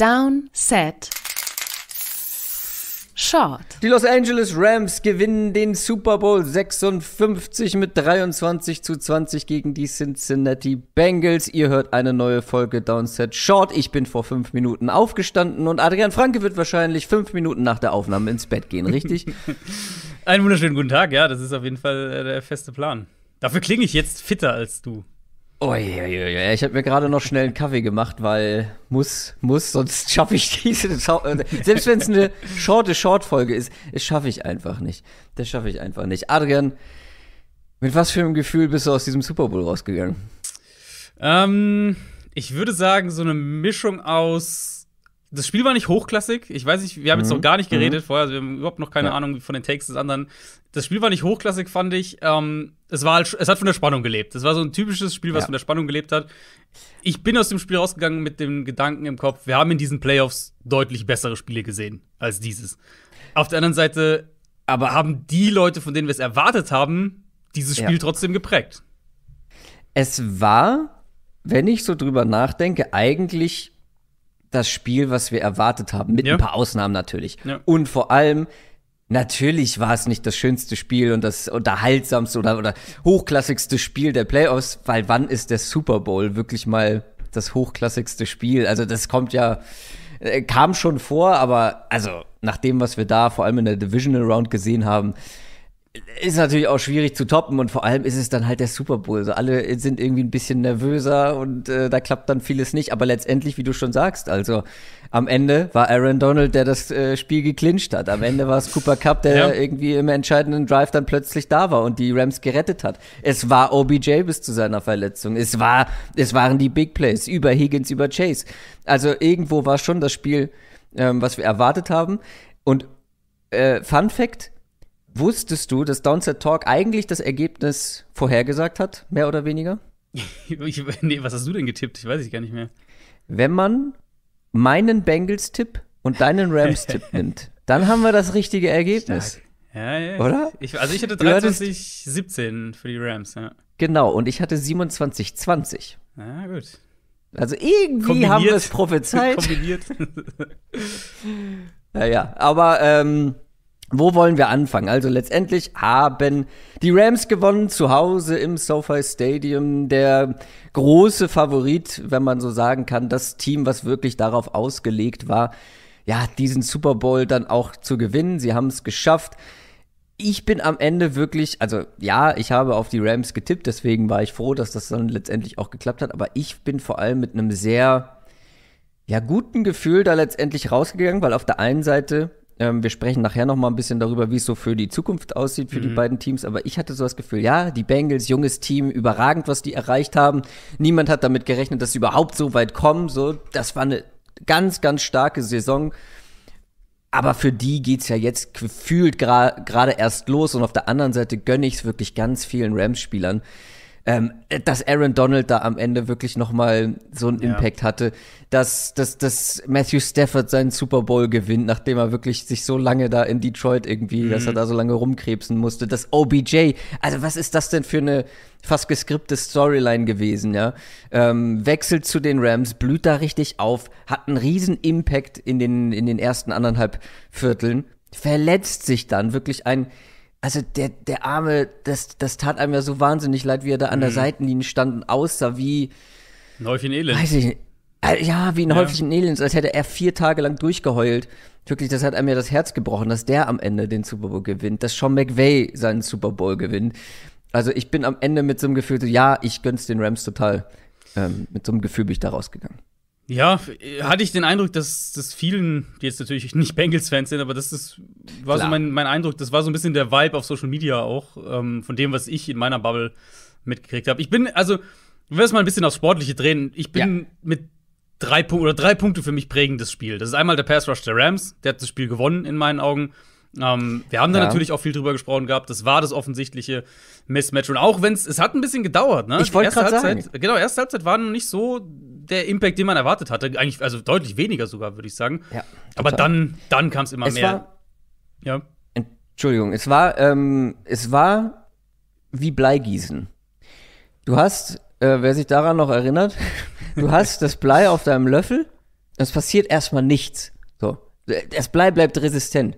Down, Set, Short. Die Los Angeles Rams gewinnen den Super Bowl 56 mit 23 zu 20 gegen die Cincinnati Bengals. Ihr hört eine neue Folge Down, Set, Short. Ich bin vor fünf Minuten aufgestanden und Adrian Franke wird wahrscheinlich fünf Minuten nach der Aufnahme ins Bett gehen, richtig? Einen wunderschönen guten Tag, ja, das ist auf jeden Fall äh, der feste Plan. Dafür klinge ich jetzt fitter als du. Uiuiui, ich habe mir gerade noch schnell einen Kaffee gemacht, weil muss, muss, sonst schaffe ich diese. Selbst wenn es eine shorte Short-Folge ist, das schaffe ich einfach nicht. Das schaffe ich einfach nicht. Adrian, mit was für einem Gefühl bist du aus diesem Super Bowl rausgegangen? Ähm, ich würde sagen, so eine Mischung aus das Spiel war nicht hochklassig. Ich weiß nicht, wir haben mhm. jetzt noch mhm. gar nicht geredet mhm. vorher, also wir haben überhaupt noch keine ja. Ahnung von den Takes des anderen. Das Spiel war nicht hochklassig, fand ich. Ähm, es, war, halt es hat von der Spannung gelebt. Es war so ein typisches Spiel, was ja. von der Spannung gelebt hat. Ich bin aus dem Spiel rausgegangen mit dem Gedanken im Kopf, wir haben in diesen Playoffs deutlich bessere Spiele gesehen als dieses. Auf der anderen Seite aber haben die Leute, von denen wir es erwartet haben, dieses Spiel ja. trotzdem geprägt. Es war, wenn ich so drüber nachdenke, eigentlich das Spiel, was wir erwartet haben, mit ja. ein paar Ausnahmen natürlich. Ja. Und vor allem, natürlich war es nicht das schönste Spiel und das unterhaltsamste oder, oder hochklassigste Spiel der Playoffs, weil wann ist der Super Bowl wirklich mal das hochklassigste Spiel? Also das kommt ja, äh, kam schon vor, aber also nach dem, was wir da vor allem in der Divisional Round gesehen haben, ist natürlich auch schwierig zu toppen und vor allem ist es dann halt der Super Bowl. So also alle sind irgendwie ein bisschen nervöser und äh, da klappt dann vieles nicht. Aber letztendlich, wie du schon sagst, also am Ende war Aaron Donald, der das äh, Spiel geclincht hat. Am Ende war es Cooper Cup, der ja. irgendwie im entscheidenden Drive dann plötzlich da war und die Rams gerettet hat. Es war OBJ bis zu seiner Verletzung. Es war, es waren die Big Plays über Higgins, über Chase. Also irgendwo war schon das Spiel, ähm, was wir erwartet haben. Und äh, Fun Fact Wusstest du, dass Downset Talk eigentlich das Ergebnis vorhergesagt hat, mehr oder weniger? ich, nee, was hast du denn getippt? Ich weiß ich gar nicht mehr. Wenn man meinen Bengals-Tipp und deinen Rams-Tipp nimmt, dann haben wir das richtige Ergebnis. Stark. Ja, ja. Oder? Ich, also ich hatte 23, 17 für die Rams, ja. Genau, und ich hatte 27, 20. Na gut. Also irgendwie kombiniert. haben wir es prophezeit. kombiniert. naja, aber ähm, wo wollen wir anfangen? Also letztendlich haben die Rams gewonnen zu Hause im SoFi Stadium. Der große Favorit, wenn man so sagen kann, das Team, was wirklich darauf ausgelegt war, ja, diesen Super Bowl dann auch zu gewinnen. Sie haben es geschafft. Ich bin am Ende wirklich, also ja, ich habe auf die Rams getippt, deswegen war ich froh, dass das dann letztendlich auch geklappt hat. Aber ich bin vor allem mit einem sehr ja, guten Gefühl da letztendlich rausgegangen, weil auf der einen Seite ähm, wir sprechen nachher noch mal ein bisschen darüber, wie es so für die Zukunft aussieht für mhm. die beiden Teams. Aber ich hatte so das Gefühl, ja, die Bengals, junges Team, überragend, was die erreicht haben. Niemand hat damit gerechnet, dass sie überhaupt so weit kommen. So, das war eine ganz, ganz starke Saison. Aber für die geht es ja jetzt gefühlt gerade gra erst los. Und auf der anderen Seite gönne ich es wirklich ganz vielen Rams-Spielern, ähm, dass Aaron Donald da am Ende wirklich nochmal so einen Impact ja. hatte, dass, dass, dass Matthew Stafford seinen Super Bowl gewinnt, nachdem er wirklich sich so lange da in Detroit irgendwie, mhm. dass er mhm. da so lange rumkrebsen musste, dass OBJ, also was ist das denn für eine fast geskripte Storyline gewesen, ja? Ähm, wechselt zu den Rams, blüht da richtig auf, hat einen riesen Impact in den, in den ersten anderthalb Vierteln, verletzt sich dann wirklich ein also der, der Arme, das, das tat einem ja so wahnsinnig leid, wie er da an der mhm. Seitenlinie stand und aussah wie. Ein Häufchen Elend. Weiß ich nicht. Äh, ja, wie ein ja. Häufchen Elend, als hätte er vier Tage lang durchgeheult. Wirklich, das hat einem ja das Herz gebrochen, dass der am Ende den Super Bowl gewinnt, dass Sean McVay seinen Super Bowl gewinnt. Also ich bin am Ende mit so einem Gefühl, so, ja, ich gönn's den Rams total. Ähm, mit so einem Gefühl bin ich da rausgegangen. Ja, hatte ich den Eindruck, dass, dass vielen, die jetzt natürlich nicht Bengals-Fans sind, aber das ist, war Klar. so mein, mein Eindruck, das war so ein bisschen der Vibe auf Social Media auch, ähm, von dem, was ich in meiner Bubble mitgekriegt habe. Ich bin, also, wir werden es mal ein bisschen aufs Sportliche drehen. Ich bin ja. mit drei Punkten oder drei Punkte für mich prägendes Spiel. Das ist einmal der Pass Rush der Rams, der hat das Spiel gewonnen in meinen Augen. Ähm, wir haben da ja. natürlich auch viel drüber gesprochen gehabt. Das war das offensichtliche Mismatch. Und auch wenn es, es hat ein bisschen gedauert, ne? Ich wollte gerade sagen. genau, erste Halbzeit war noch nicht so der Impact, den man erwartet hatte. Eigentlich, also deutlich weniger sogar, würde ich sagen. Ja, Aber dann, dann kam es immer mehr. War, ja. Entschuldigung, es war, ähm, es war wie Bleigießen. Du hast, äh, wer sich daran noch erinnert, du hast das Blei auf deinem Löffel, es passiert erstmal nichts. So. Das Blei bleibt resistent.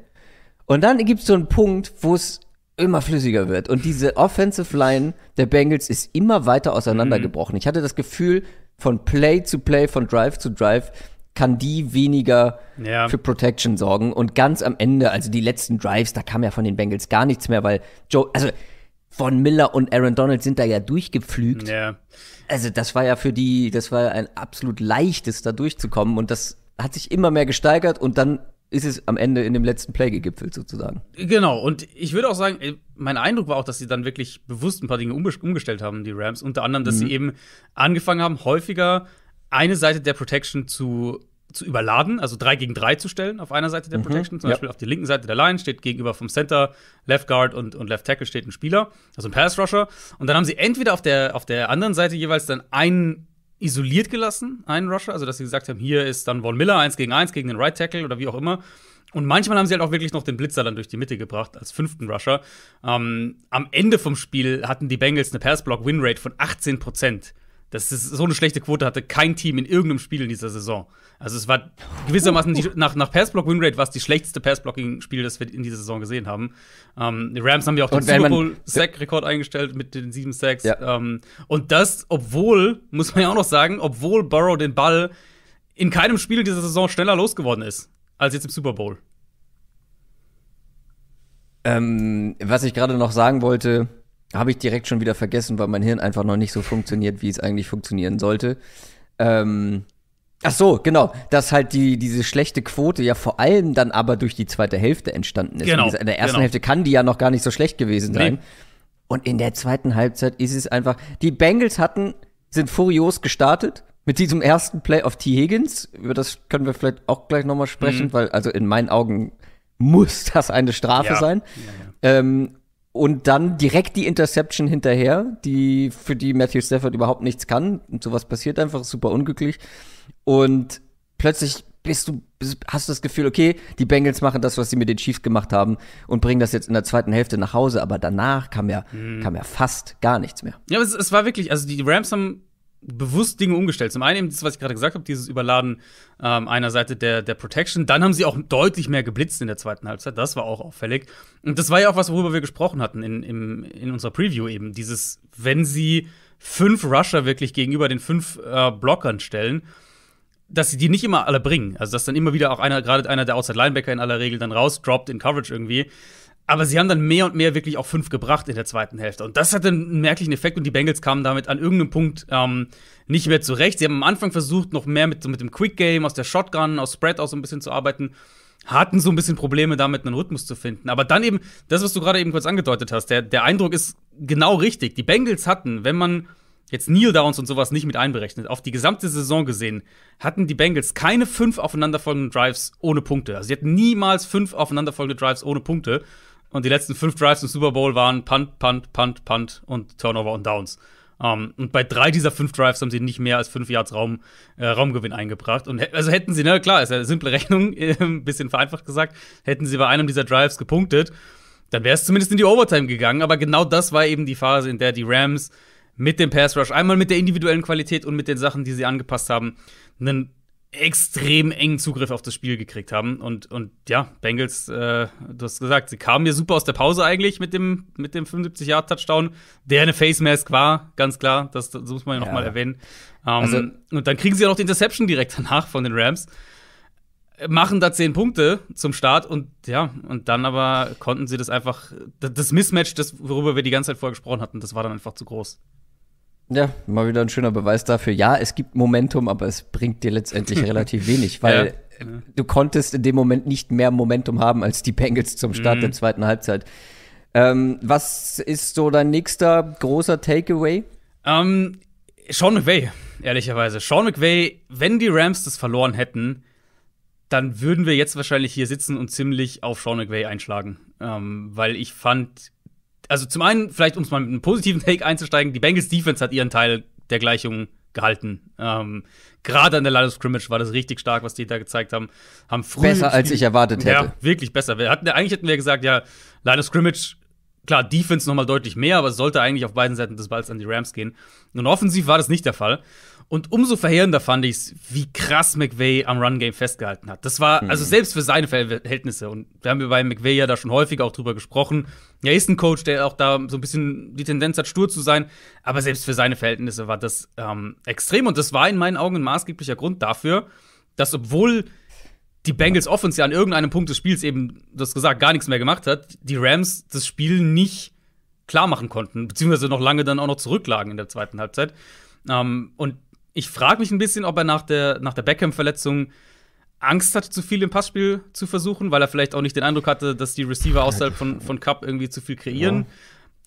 Und dann gibt es so einen Punkt, wo es immer flüssiger wird. Und diese Offensive Line der Bengals ist immer weiter mhm. auseinandergebrochen. Mhm. Ich hatte das Gefühl, von Play zu Play, von Drive zu Drive, kann die weniger ja. für Protection sorgen. Und ganz am Ende, also die letzten Drives, da kam ja von den Bengals gar nichts mehr, weil Joe, also von Miller und Aaron Donald sind da ja durchgepflügt. Ja. Also das war ja für die, das war ja ein absolut leichtes, da durchzukommen. Und das hat sich immer mehr gesteigert und dann ist es am Ende in dem letzten Play gegipfelt sozusagen. Genau, und ich würde auch sagen, äh, mein Eindruck war auch, dass sie dann wirklich bewusst ein paar Dinge umgestellt haben, die Rams. Unter anderem, dass mhm. sie eben angefangen haben, häufiger eine Seite der Protection zu, zu überladen, also drei gegen drei zu stellen auf einer Seite der mhm. Protection. Zum Beispiel auf der linken Seite der Line steht gegenüber vom Center, Left Guard und, und Left Tackle steht ein Spieler, also ein Pass Rusher. Und dann haben sie entweder auf der, auf der anderen Seite jeweils dann einen isoliert gelassen, einen Rusher, also dass sie gesagt haben, hier ist dann Von Miller eins gegen eins gegen den Right Tackle oder wie auch immer. Und manchmal haben sie halt auch wirklich noch den Blitzer dann durch die Mitte gebracht als fünften Rusher. Ähm, am Ende vom Spiel hatten die Bengals eine pass block win von 18 Prozent. Das ist so eine schlechte Quote hatte kein Team in irgendeinem Spiel in dieser Saison. Also es war gewissermaßen die, nach, nach Passblock-Winrate war es die schlechteste Passblocking-Spiel, das wir in dieser Saison gesehen haben. Ähm, die Rams haben ja auch den Super Bowl-Sack-Rekord eingestellt mit den sieben Sacks. Ja. Ähm, und das, obwohl, muss man ja auch noch sagen, obwohl Burrow den Ball in keinem Spiel dieser Saison schneller losgeworden ist als jetzt im Super Bowl. Ähm, was ich gerade noch sagen wollte, habe ich direkt schon wieder vergessen, weil mein Hirn einfach noch nicht so funktioniert, wie es eigentlich funktionieren sollte. Ähm, ach so, genau, dass halt die, diese schlechte Quote ja vor allem dann aber durch die zweite Hälfte entstanden ist. Genau, in der ersten genau. Hälfte kann die ja noch gar nicht so schlecht gewesen sein. Nee. Und in der zweiten Halbzeit ist es einfach, die Bengals hatten, sind furios gestartet mit diesem ersten Play auf T. Higgins. Über das können wir vielleicht auch gleich nochmal sprechen, mhm. weil also in meinen Augen muss das eine Strafe ja. sein. Ja, ja. Ähm, und dann direkt die Interception hinterher, die für die Matthew Stafford überhaupt nichts kann. Und sowas passiert einfach, super unglücklich. Und plötzlich bist du, hast du das Gefühl, okay, die Bengals machen das, was sie mit den Chiefs gemacht haben und bringen das jetzt in der zweiten Hälfte nach Hause. Aber danach kam ja, mhm. kam ja fast gar nichts mehr. Ja, es, es war wirklich, also die Rams haben bewusst Dinge umgestellt. Zum einen eben das, was ich gerade gesagt habe, dieses Überladen ähm, einer Seite der, der Protection. Dann haben sie auch deutlich mehr geblitzt in der zweiten Halbzeit. Das war auch auffällig. Und das war ja auch was, worüber wir gesprochen hatten in, in, in unserer Preview eben. Dieses, wenn sie fünf Rusher wirklich gegenüber den fünf äh, Blockern stellen, dass sie die nicht immer alle bringen. Also, dass dann immer wieder auch einer, gerade einer der Outside-Linebacker in aller Regel dann rausdroppt in Coverage irgendwie. Aber sie haben dann mehr und mehr wirklich auch fünf gebracht in der zweiten Hälfte. Und das hatte einen merklichen Effekt und die Bengals kamen damit an irgendeinem Punkt ähm, nicht mehr zurecht. Sie haben am Anfang versucht, noch mehr mit, mit dem Quick Game aus der Shotgun, aus Spread aus so ein bisschen zu arbeiten. Hatten so ein bisschen Probleme damit, einen Rhythmus zu finden. Aber dann eben, das, was du gerade eben kurz angedeutet hast, der, der Eindruck ist genau richtig. Die Bengals hatten, wenn man jetzt Neil Downs und sowas nicht mit einberechnet, auf die gesamte Saison gesehen, hatten die Bengals keine fünf aufeinanderfolgenden Drives ohne Punkte. Also sie hatten niemals fünf aufeinanderfolgende Drives ohne Punkte. Und die letzten fünf Drives im Super Bowl waren Punt, Punt, Punt, Punt und Turnover und Downs. Um, ähm, und bei drei dieser fünf Drives haben sie nicht mehr als fünf Yards Raum, äh, Raumgewinn eingebracht. Und also hätten sie, ne, klar, ist eine simple Rechnung, äh, ein bisschen vereinfacht gesagt, hätten sie bei einem dieser Drives gepunktet, dann wäre es zumindest in die Overtime gegangen. Aber genau das war eben die Phase, in der die Rams mit dem Pass Rush, einmal mit der individuellen Qualität und mit den Sachen, die sie angepasst haben, einen extrem engen Zugriff auf das Spiel gekriegt haben. Und, und ja, Bengals, äh, du hast gesagt, sie kamen mir super aus der Pause eigentlich mit dem, mit dem 75-Yard-Touchdown, der eine Face Mask war, ganz klar. Das, das muss man ja, ja. nochmal erwähnen. Ähm, also, und dann kriegen sie ja noch die Interception direkt danach von den Rams. Machen da zehn Punkte zum Start und ja, und dann aber konnten sie das einfach, das Mismatch, das, worüber wir die ganze Zeit vorher gesprochen hatten, das war dann einfach zu groß. Ja, mal wieder ein schöner Beweis dafür. Ja, es gibt Momentum, aber es bringt dir letztendlich relativ wenig, weil ja. Äh, du konntest in dem Moment nicht mehr Momentum haben als die Bengals zum Start mhm. der zweiten Halbzeit. Ähm, was ist so dein nächster großer Takeaway? Ähm, Sean McVay, ehrlicherweise. Sean McVay, wenn die Rams das verloren hätten, dann würden wir jetzt wahrscheinlich hier sitzen und ziemlich auf Sean McVay einschlagen. Ähm, weil ich fand, also zum einen, vielleicht um es mal mit einem positiven Take einzusteigen, die Bengals Defense hat ihren Teil der Gleichung gehalten. Ähm, Gerade an der Line of Scrimmage war das richtig stark, was die da gezeigt haben. haben früh besser als ich erwartet hätte. Ja, wirklich besser. Wir hatten, eigentlich hätten wir gesagt, ja, Line of Scrimmage, klar, Defense nochmal deutlich mehr, aber es sollte eigentlich auf beiden Seiten des Balls an die Rams gehen. Nun offensiv war das nicht der Fall. Und umso verheerender fand ich es, wie krass McVay am Run-Game festgehalten hat. Das war, also mhm. selbst für seine Verhältnisse, und wir haben bei McVay ja da schon häufig auch drüber gesprochen, er ist ein Coach, der auch da so ein bisschen die Tendenz hat, stur zu sein, aber selbst für seine Verhältnisse war das ähm, extrem. Und das war in meinen Augen ein maßgeblicher Grund dafür, dass obwohl die Bengals Offense ja an irgendeinem Punkt des Spiels eben, das gesagt, gar nichts mehr gemacht hat, die Rams das Spiel nicht klar machen konnten, beziehungsweise noch lange dann auch noch zurücklagen in der zweiten Halbzeit. Ähm, und ich frage mich ein bisschen, ob er nach der, nach der Beckham-Verletzung Angst hatte, zu viel im Passspiel zu versuchen, weil er vielleicht auch nicht den Eindruck hatte, dass die Receiver außerhalb von, von Cup irgendwie zu viel kreieren. Ja.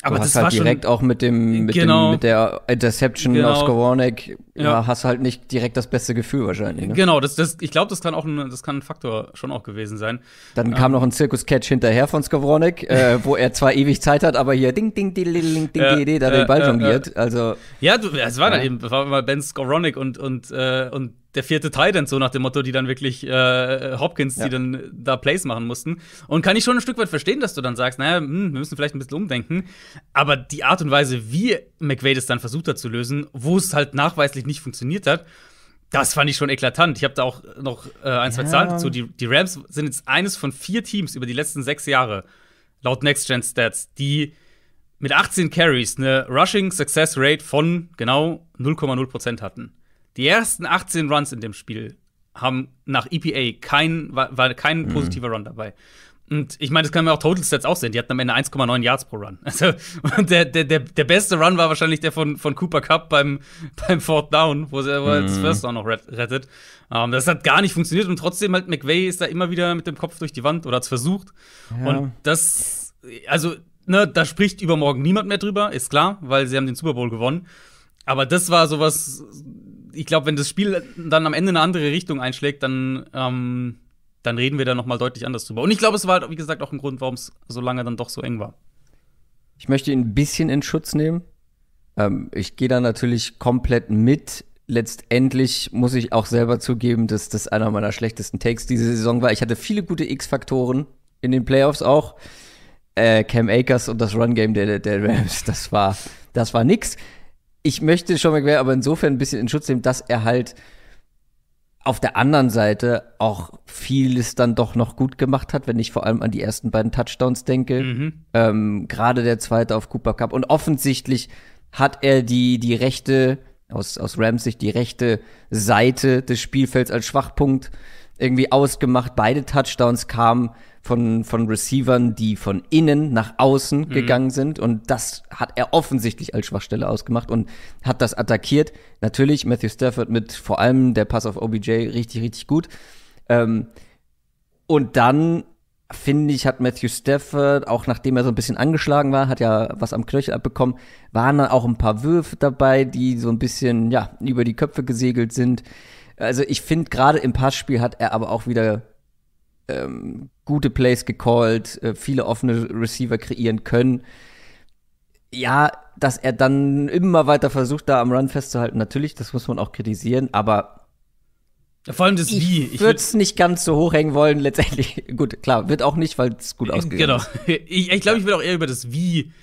Aber du hast halt direkt auch mit dem, mit, genau, dem, mit der Interception genau, auf Skowronek, ja. hast halt nicht direkt das beste Gefühl wahrscheinlich. Ne? Genau, das, das, ich glaube, das kann auch ein, das kann ein Faktor schon auch gewesen sein. Dann ähm, kam noch ein Zirkus-Catch hinterher von Skowronek, äh, wo er zwar ewig Zeit hat, aber hier ding, ding, ding, ding, ding, ding, ding, da äh, den Ball jongliert. also, ja, du, es war dann eben, war mal Ben Skowronek und, und, äh, und der vierte Titan, so nach dem Motto, die dann wirklich äh, Hopkins, ja. die dann da Plays machen mussten. Und kann ich schon ein Stück weit verstehen, dass du dann sagst, naja, hm, wir müssen vielleicht ein bisschen umdenken. Aber die Art und Weise, wie McVay das dann versucht hat zu lösen, wo es halt nachweislich nicht funktioniert hat, das fand ich schon eklatant. Ich habe da auch noch äh, ein, zwei Zahlen dazu. Die, die Rams sind jetzt eines von vier Teams über die letzten sechs Jahre, laut Next Gen Stats, die mit 18 Carries eine Rushing Success Rate von genau 0,0% hatten. Die ersten 18 Runs in dem Spiel haben nach EPA kein, war, war kein mhm. positiver Run dabei. Und ich meine, das kann man auch Total Stats auch sehen. Die hatten am Ende 1,9 Yards pro Run. Also, der, der, der, der beste Run war wahrscheinlich der von, von Cooper Cup beim, beim Fourth Down, wo er mhm. das First Down noch rettet. Um, ähm, das hat gar nicht funktioniert und trotzdem halt McVay ist da immer wieder mit dem Kopf durch die Wand oder hat es versucht. Ja. Und das, also, ne, da spricht übermorgen niemand mehr drüber, ist klar, weil sie haben den Super Bowl gewonnen. Aber das war sowas, ich glaube, wenn das Spiel dann am Ende eine andere Richtung einschlägt, dann, ähm, dann reden wir da nochmal deutlich anders drüber. Und ich glaube, es war halt, wie gesagt, auch ein Grund, warum es so lange dann doch so eng war. Ich möchte ihn ein bisschen in Schutz nehmen. Ähm, ich gehe da natürlich komplett mit. Letztendlich muss ich auch selber zugeben, dass das einer meiner schlechtesten Takes diese Saison war. Ich hatte viele gute X-Faktoren in den Playoffs auch. Äh, Cam Akers und das Run-Game der, der Rams, das war, das war nix ich möchte Sean McVay aber insofern ein bisschen in Schutz nehmen, dass er halt auf der anderen Seite auch vieles dann doch noch gut gemacht hat, wenn ich vor allem an die ersten beiden Touchdowns denke. Mhm. Ähm, Gerade der zweite auf Cooper Cup. Und offensichtlich hat er die, die rechte, aus, aus Rams Sicht, die rechte Seite des Spielfelds als Schwachpunkt irgendwie ausgemacht. Beide Touchdowns kamen von, von Receivern, die von innen nach außen mhm. gegangen sind. Und das hat er offensichtlich als Schwachstelle ausgemacht und hat das attackiert. Natürlich Matthew Stafford mit vor allem der Pass auf OBJ richtig, richtig gut. Ähm, und dann finde ich, hat Matthew Stafford, auch nachdem er so ein bisschen angeschlagen war, hat ja was am Knöchel abbekommen, waren dann auch ein paar Würfe dabei, die so ein bisschen, ja, über die Köpfe gesegelt sind. Also ich finde, gerade im Passspiel hat er aber auch wieder ähm, gute Plays gecallt, äh, viele offene Receiver kreieren können. Ja, dass er dann immer weiter versucht, da am Run festzuhalten, natürlich, das muss man auch kritisieren, aber vor allem das ich Wie. Ich würde es nicht ganz so hochhängen wollen, letztendlich. Gut, klar, wird auch nicht, weil es gut äh, ausgeht. Genau. Ich glaube, ich, glaub, ich würde auch eher über das Wie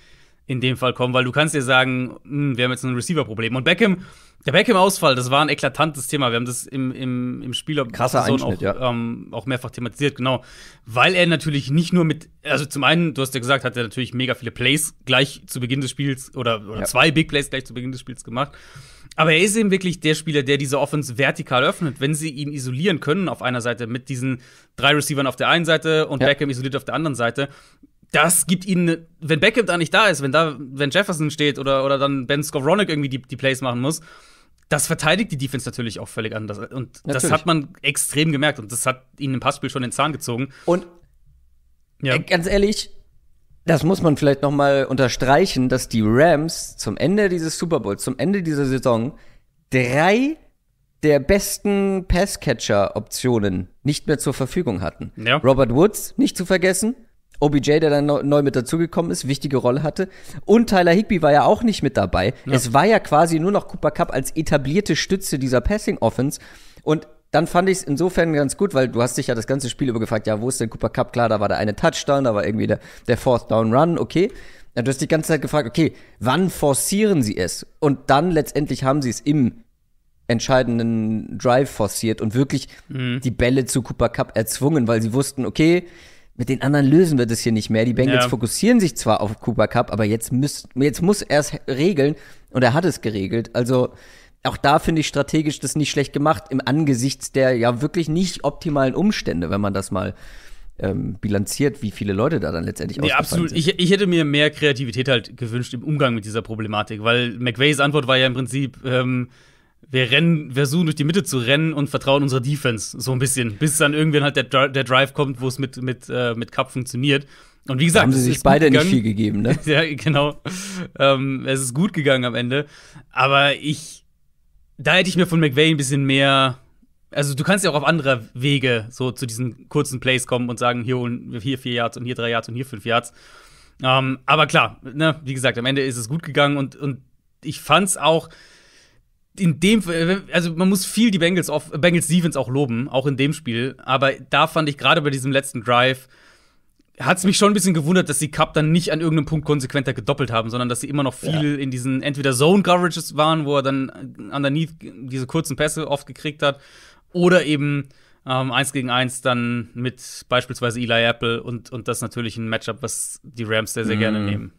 in dem Fall kommen, weil du kannst dir sagen, mh, hm, wir haben jetzt ein Receiver-Problem. Und Beckham, der Beckham-Ausfall, das war ein eklatantes Thema. Wir haben das im, im, im Spiel Krasser auch, ja. ähm, auch mehrfach thematisiert, genau. Weil er natürlich nicht nur mit, also zum einen, du hast ja gesagt, hat er natürlich mega viele Plays gleich zu Beginn des Spiels oder, oder ja. zwei Big Plays gleich zu Beginn des Spiels gemacht. Aber er ist eben wirklich der Spieler, der diese Offense vertikal öffnet. Wenn sie ihn isolieren können auf einer Seite mit diesen drei Receivern auf der einen Seite und ja. Beckham isoliert auf der anderen Seite, das gibt ihnen, ne, wenn Beckham da nicht da ist, wenn da, wenn Jefferson steht oder, oder dann Ben Skowronik irgendwie die, die Plays machen muss, das verteidigt die Defense natürlich auch völlig anders. Und natürlich. das hat man extrem gemerkt und das hat ihnen im Passspiel schon den Zahn gezogen. Und ja. Äh, ganz ehrlich, das muss man vielleicht nochmal unterstreichen, dass die Rams zum Ende dieses Super Bowls, zum Ende dieser Saison drei der besten Passcatcher-Optionen nicht mehr zur Verfügung hatten. Ja. Robert Woods, nicht zu vergessen, OBJ, der dann neu mit dazugekommen ist, wichtige Rolle hatte. Und Tyler Higby war ja auch nicht mit dabei. Ja. Es war ja quasi nur noch Cooper Cup als etablierte Stütze dieser Passing Offense. Und dann fand ich es insofern ganz gut, weil du hast dich ja das ganze Spiel über gefragt, ja, wo ist denn Cooper Cup? Klar, da war der eine Touchdown, da war irgendwie der, der Fourth Down Run, okay. Ja, du hast die ganze Zeit gefragt, okay, wann forcieren sie es? Und dann letztendlich haben sie es im entscheidenden Drive forciert und wirklich mhm. die Bälle zu Cooper Cup erzwungen, weil sie wussten, okay, mit den anderen lösen wir das hier nicht mehr. Die Bengals ja. fokussieren sich zwar auf Cooper Cup, aber jetzt, müsst, jetzt muss er es regeln und er hat es geregelt. Also auch da finde ich strategisch das nicht schlecht gemacht, im Angesicht der ja wirklich nicht optimalen Umstände, wenn man das mal ähm, bilanziert, wie viele Leute da dann letztendlich ja, absolut. Sind. Ich, ich hätte mir mehr Kreativität halt gewünscht im Umgang mit dieser Problematik, weil McVays Antwort war ja im Prinzip, ähm, wir rennen, versuchen durch die Mitte zu rennen und vertrauen unserer Defense so ein bisschen, bis dann irgendwann halt der, der Drive kommt, wo es mit, mit, äh, mit Cup funktioniert. Und wie gesagt, da haben sie sich beide nicht viel gegeben, ne? ja, genau. Ähm, es ist gut gegangen am Ende. Aber ich, da hätte ich mir von McVay ein bisschen mehr. Also, du kannst ja auch auf andere Wege so zu diesen kurzen Plays kommen und sagen, hier, hier vier Yards und hier drei Yards und hier fünf Yards. Ähm, aber klar, ne, wie gesagt, am Ende ist es gut gegangen und, und ich fand's auch in dem, äh, also man muss viel die Bengals, auf Bengals Stevens auch loben, auch in dem Spiel. Aber da fand ich gerade bei diesem letzten Drive, hat es mich schon ein bisschen gewundert, dass die Cup dann nicht an irgendeinem Punkt konsequenter gedoppelt haben, sondern dass sie immer noch viel ja. in diesen entweder Zone Coverages waren, wo er dann äh, underneath diese kurzen Pässe oft gekriegt hat, oder eben ähm, eins gegen eins dann mit beispielsweise Eli Apple und, und das natürlich ein Matchup, was die Rams sehr, sehr mm. gerne mhm. nehmen.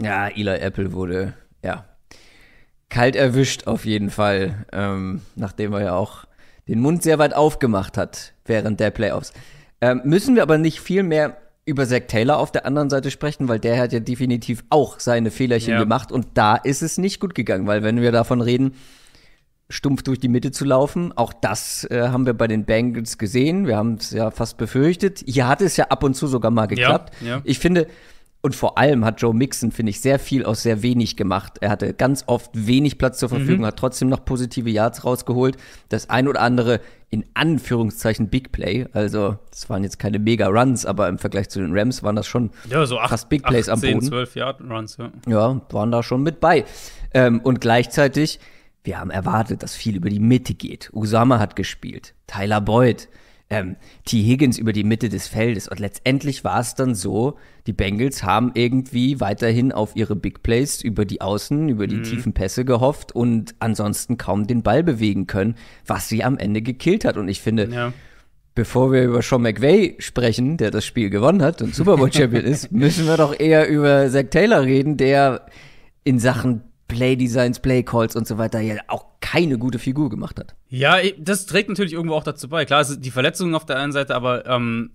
Ja, Eli Apple wurde ja kalt erwischt auf jeden Fall, ähm, nachdem er ja auch den Mund sehr weit aufgemacht hat während der Playoffs. Ähm, müssen wir aber nicht viel mehr über Zack Taylor auf der anderen Seite sprechen, weil der hat ja definitiv auch seine Fehlerchen ja. gemacht und da ist es nicht gut gegangen, weil wenn wir davon reden, stumpf durch die Mitte zu laufen, auch das äh, haben wir bei den Bengals gesehen, wir haben es ja fast befürchtet. Hier hat es ja ab und zu sogar mal geklappt. Ja, ja. Ich finde, und vor allem hat Joe Mixon, finde ich, sehr viel aus sehr wenig gemacht. Er hatte ganz oft wenig Platz zur mhm. Verfügung, mhm. hat trotzdem noch positive Yards rausgeholt. Das ein oder andere in Anführungszeichen Big Play. Also, das waren jetzt keine mega Runs, aber im Vergleich zu den Rams waren das schon ja, so acht, fast Big Plays 8, am 10, Boden. 12 Yard Runs, ja. Ja, waren da schon mit bei. Ähm, und gleichzeitig, wir haben erwartet, dass viel über die Mitte geht. Usama hat gespielt, Tyler Boyd ähm, T. Higgins über die Mitte des Feldes. Und letztendlich war es dann so, die Bengals haben irgendwie weiterhin auf ihre Big Plays über die Außen, über die mhm. tiefen Pässe gehofft und ansonsten kaum den Ball bewegen können, was sie am Ende gekillt hat. Und ich finde, ja. bevor wir über Sean McVay sprechen, der das Spiel gewonnen hat und Super Bowl Champion ist, müssen wir doch eher über Zach Taylor reden, der in Sachen Play Designs, Play Calls und so weiter ja auch keine gute Figur gemacht hat. Ja, das trägt natürlich irgendwo auch dazu bei. Klar, die Verletzungen auf der einen Seite, aber ähm,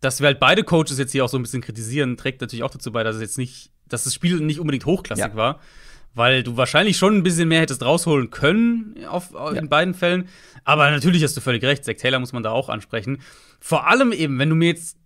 dass wir halt beide Coaches jetzt hier auch so ein bisschen kritisieren, trägt natürlich auch dazu bei, dass es jetzt nicht, dass das Spiel nicht unbedingt hochklassig ja. war. Weil du wahrscheinlich schon ein bisschen mehr hättest rausholen können auf, auf äh, ja. in beiden Fällen. Aber natürlich hast du völlig recht, Zack Taylor muss man da auch ansprechen. Vor allem eben, wenn du mir jetzt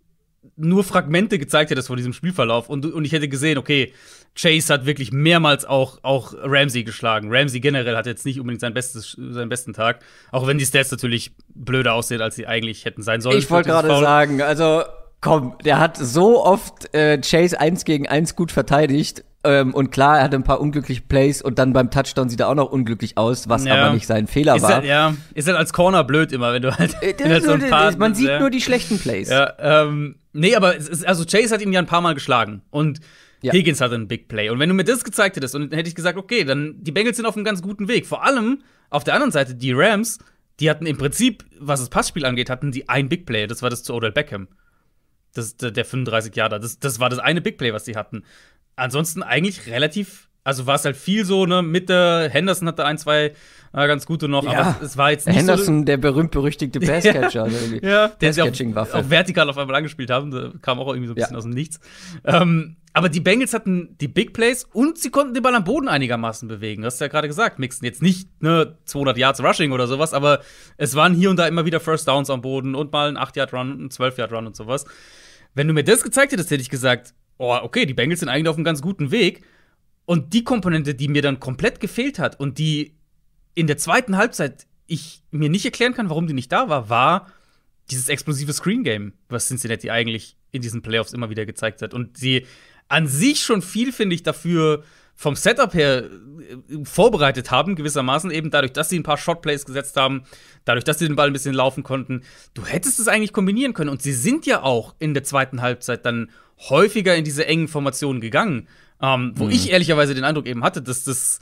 nur Fragmente gezeigt hättest von diesem Spielverlauf und, und ich hätte gesehen, okay, Chase hat wirklich mehrmals auch, auch Ramsey geschlagen. Ramsey generell hat jetzt nicht unbedingt sein bestes, seinen besten Tag, auch wenn die Stats natürlich blöder aussehen, als sie eigentlich hätten sein sollen. Ich wollte gerade sagen, also komm, der hat so oft äh, Chase eins gegen eins gut verteidigt. Ähm, und klar, er hatte ein paar unglückliche Plays und dann beim Touchdown sieht er auch noch unglücklich aus, was ja. aber nicht sein Fehler ist war. Halt, ja, ist halt als Corner blöd immer, wenn du halt. Äh, wenn halt so ein äh, paar, man sieht ja. nur die schlechten Plays. Ja, ähm, Nee, aber ist, also Chase hat ihn ja ein paar Mal geschlagen und ja. Higgins hatte einen Big Play. Und wenn du mir das gezeigt hättest, dann hätte ich gesagt, okay, dann die Bengals sind auf einem ganz guten Weg. Vor allem auf der anderen Seite, die Rams, die hatten im Prinzip, was das Passspiel angeht, hatten die ein Big Play. Das war das zu Odell Beckham. Das, der, 35 Jahre. Das, das war das eine Big Play, was sie hatten. Ansonsten eigentlich relativ also war es halt viel so, ne, Mit der Henderson hatte ein, zwei äh, ganz gute noch, ja. aber es war jetzt nicht Henderson, so, der berühmt-berüchtigte Passcatcher. ja, ne? der Passcatching-Waffe. Auch, auch vertikal auf einmal angespielt haben, da kam auch irgendwie so ein bisschen ja. aus dem Nichts. Ähm, aber die Bengals hatten die Big Plays und sie konnten den Ball am Boden einigermaßen bewegen. Das hast du ja gerade gesagt, Mixen. Jetzt nicht ne, 200 Yards Rushing oder sowas, aber es waren hier und da immer wieder First Downs am Boden und mal ein 8-Yard-Run und ein 12-Yard-Run und sowas. Wenn du mir das gezeigt hättest, hätte ich gesagt, oh, okay, die Bengals sind eigentlich auf einem ganz guten Weg. Und die Komponente, die mir dann komplett gefehlt hat und die in der zweiten Halbzeit ich mir nicht erklären kann, warum die nicht da war, war dieses explosive Screen Game, was Cincinnati eigentlich in diesen Playoffs immer wieder gezeigt hat. Und sie an sich schon viel, finde ich, dafür vom Setup her äh, vorbereitet haben, gewissermaßen eben dadurch, dass sie ein paar Shotplays gesetzt haben, dadurch, dass sie den Ball ein bisschen laufen konnten. Du hättest es eigentlich kombinieren können. Und sie sind ja auch in der zweiten Halbzeit dann häufiger in diese engen Formationen gegangen, ähm, wo mhm. ich ehrlicherweise den Eindruck eben hatte, dass das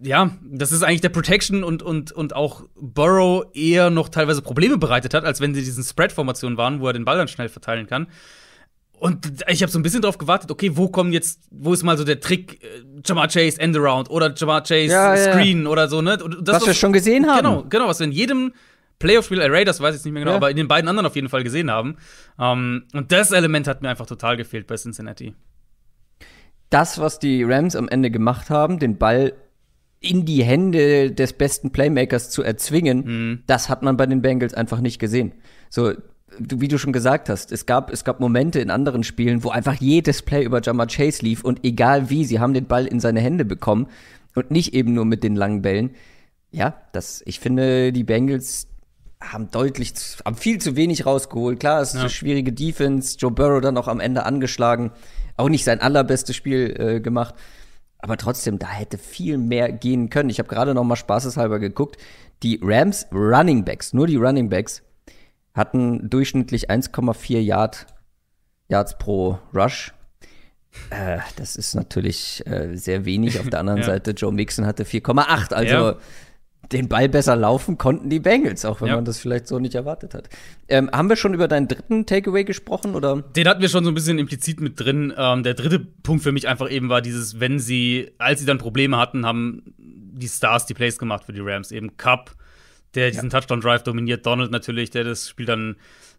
ja, das ist eigentlich der Protection und, und, und auch Burrow eher noch teilweise Probleme bereitet hat, als wenn sie diesen Spread-Formationen waren, wo er den Ball dann schnell verteilen kann. Und ich habe so ein bisschen darauf gewartet, okay, wo kommen jetzt, wo ist mal so der Trick, äh, Jamar Chase Endaround oder Jamar Chase ja, Screen ja. oder so, ne? Das, was wir schon gesehen haben. Genau, genau, was wir in jedem Playoff-Spiel, Array, äh, das weiß ich nicht mehr genau, ja. aber in den beiden anderen auf jeden Fall gesehen haben. Um, ähm, und das Element hat mir einfach total gefehlt bei Cincinnati das, was die Rams am Ende gemacht haben, den Ball in die Hände des besten Playmakers zu erzwingen, mhm. das hat man bei den Bengals einfach nicht gesehen. So, wie du schon gesagt hast, es gab, es gab Momente in anderen Spielen, wo einfach jedes Play über Jammer Chase lief und egal wie, sie haben den Ball in seine Hände bekommen und nicht eben nur mit den langen Bällen. Ja, das, ich finde, die Bengals, haben deutlich, haben viel zu wenig rausgeholt. Klar, es ist ja. eine schwierige Defense. Joe Burrow dann auch am Ende angeschlagen. Auch nicht sein allerbestes Spiel äh, gemacht. Aber trotzdem, da hätte viel mehr gehen können. Ich habe gerade noch mal spaßeshalber geguckt. Die Rams Running Backs, nur die Running Backs, hatten durchschnittlich 1,4 Yard, Yards pro Rush. Äh, das ist natürlich äh, sehr wenig. Auf der anderen ja. Seite, Joe Mixon hatte 4,8. Also ja den Ball besser laufen konnten die Bengals, auch wenn ja. man das vielleicht so nicht erwartet hat. Ähm, haben wir schon über deinen dritten Takeaway gesprochen? Oder? Den hatten wir schon so ein bisschen implizit mit drin. Ähm, der dritte Punkt für mich einfach eben war dieses, wenn sie, als sie dann Probleme hatten, haben die Stars die Plays gemacht für die Rams. Eben Cup, der diesen ja. Touchdown-Drive dominiert, Donald natürlich, der das Spiel dann